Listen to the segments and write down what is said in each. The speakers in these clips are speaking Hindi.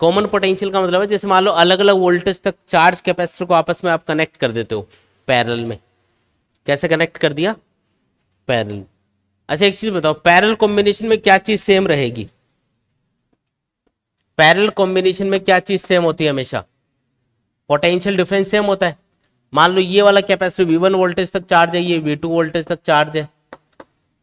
कॉमन पोटेंशियल का मतलब है जैसे मान लो अलग अलग वोल्टेज तक चार्ज कैपेसिटर को आपस में आप कनेक्ट कर देते हो पैरल में कैसे कनेक्ट कर दिया पैरल अच्छा एक चीज बताओ पैरल कॉम्बिनेशन में क्या चीज सेम रहेगी पैरल कॉम्बिनेशन में क्या चीज सेम होती है हमेशा पोटेंशियल डिफरेंस सेम होता है मान लो ये वाला कैपेसिटर वी वन वोल्टेज तक चार्ज है ये वी टू वोल्टेज तक चार्ज है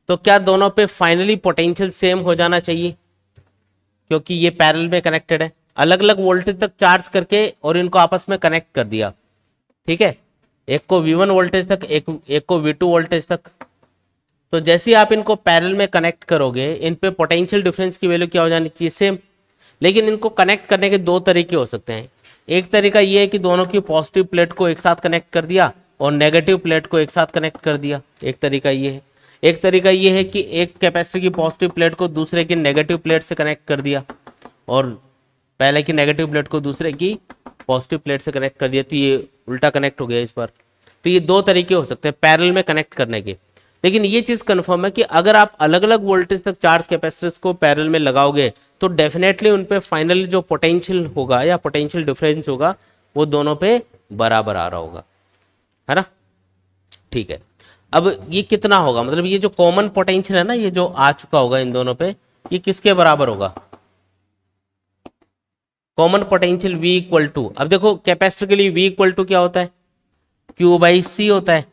तो क्या दोनों पे फाइनली पोटेंशियल सेम हो जाना चाहिए क्योंकि ये पैरल में कनेक्टेड है अलग अलग वोल्टेज तक चार्ज करके और इनको आपस में कनेक्ट कर दिया ठीक है एक को V1 वोल्टेज तक एक एक को V2 वोल्टेज तक तो जैसे आप इनको पैरल में कनेक्ट करोगे इन पे पोटेंशियल डिफरेंस की वैल्यू क्या हो जानी चाहिए सेम लेकिन इनको कनेक्ट करने के दो तरीके हो सकते हैं एक तरीका ये है कि दोनों की पॉजिटिव प्लेट को एक साथ कनेक्ट कर दिया और नेगेटिव प्लेट को एक साथ कनेक्ट कर दिया एक तरीका ये है एक तरीका ये है कि एक कैपेसिटर की पॉजिटिव प्लेट को दूसरे की नेगेटिव प्लेट से कनेक्ट कर दिया और पहले की नेगेटिव प्लेट को दूसरे की पॉजिटिव प्लेट से कनेक्ट कर दिया तो ये उल्टा कनेक्ट हो गया इस पर तो ये दो तरीके हो सकते हैं पैरल में कनेक्ट करने के लेकिन ये चीज कंफर्म है कि अगर आप अलग अलग वोल्टेज तक चार्ज कैपेसिटर्स को पैरल में लगाओगे तो डेफिनेटली उन पर फाइनल जो पोटेंशियल होगा या पोटेंशियल डिफरेंस होगा वो दोनों पे बराबर आ रहा होगा है ना ठीक है अब ये कितना होगा मतलब ये जो कॉमन पोटेंशियल है ना ये जो आ चुका होगा इन दोनों पे ये किसके बराबर होगा common potential V equal to अब देखो कैपेसिटर के लिए V इक्वल टू क्या होता है Q बाई सी होता है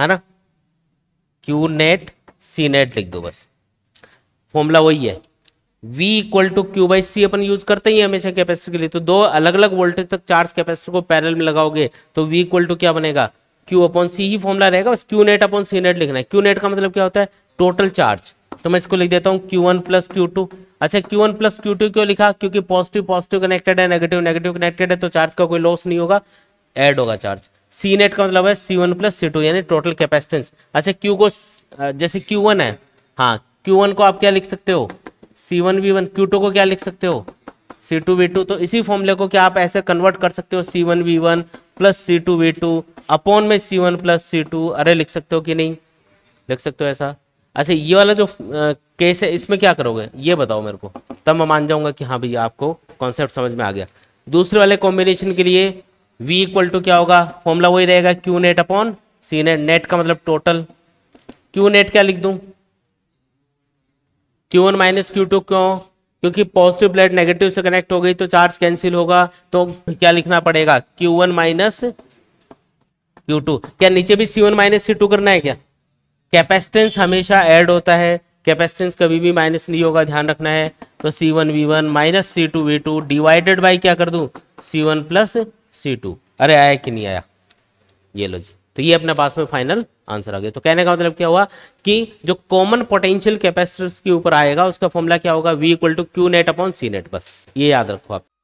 है ना Q नेट c नेट लिख दो बस फॉर्मूला वही है V equal to Q by C अपन यूज करते ही हमेशा कैपेसिटर के लिए तो दो अलग अलग वोल्टेज तक चार्ज कैपेसिटर को पैरल में लगाओगे तो V इक्वल टू क्या बनेगा Q अपॉन सी ही फॉर्मूला रहेगा बस Q net upon C net लिखना है Q नेट का मतलब क्या होता है टोटल चार्ज तो मैं इसको लिख देता हूँ Q one plus Q two अच्छा Q one plus Q two क्यों लिखा क्योंकि पॉजिटिव पॉजिटिव कनेक्टेड है नेगेटिव नेगेटिव कनेक्टेड है तो चार्ज का कोई लॉस नहीं होगा एड होगा चार्ज सी नेट का मतलब है C one plus C two यानी टोटल कैपेसिटेंस अच्छा क्यू को जैसे क्यू वन है हाँ क्यू वन को आप क्या लिख सकते हो C one V one Q two को क्या लिख सकते हो सी टू वी टू तो इसी फॉर्मूले को क्या आप ऐसे कन्वर्ट कर सकते हो C one V one plus C two V two upon में C one plus C two अरे लिख सकते हो कि नहीं लिख सकते हो ऐसा अच्छा ये वाला जो केस है इसमें क्या करोगे ये बताओ मेरे को तब मैं मान जाऊंगा कि हाँ भैया आपको कॉन्सेप्ट समझ में आ गया दूसरे वाले कॉम्बिनेशन के लिए v इक्वल टू क्या होगा फॉर्मूला वही रहेगा Q net upon C net net का मतलब टोटल क्यू नेट क्या लिख दूं Q one minus Q two क्यों क्योंकि पॉजिटिव ब्लड नेगेटिव से कनेक्ट हो गई तो चार्ज कैंसिल होगा तो क्या लिखना पड़ेगा Q one minus Q two क्या नीचे भी C one minus C two करना है क्या कैपेसिटेंस हमेशा ऐड होता है कैपेसिटेंस कभी भी माइनस नहीं होगा ध्यान रखना है तो C one V one minus C two V two divided by क्या कर दू C one plus C two अरे आया कि नहीं आया ये लो जी तो ये अपने पास में फाइनल आंसर आ गया तो कहने का मतलब क्या हुआ कि जो कॉमन पोटेंशियल कैपेसिटर्स के ऊपर आएगा उसका फॉर्मूला क्या होगा V equal to Q net upon C net बस ये याद रखो आप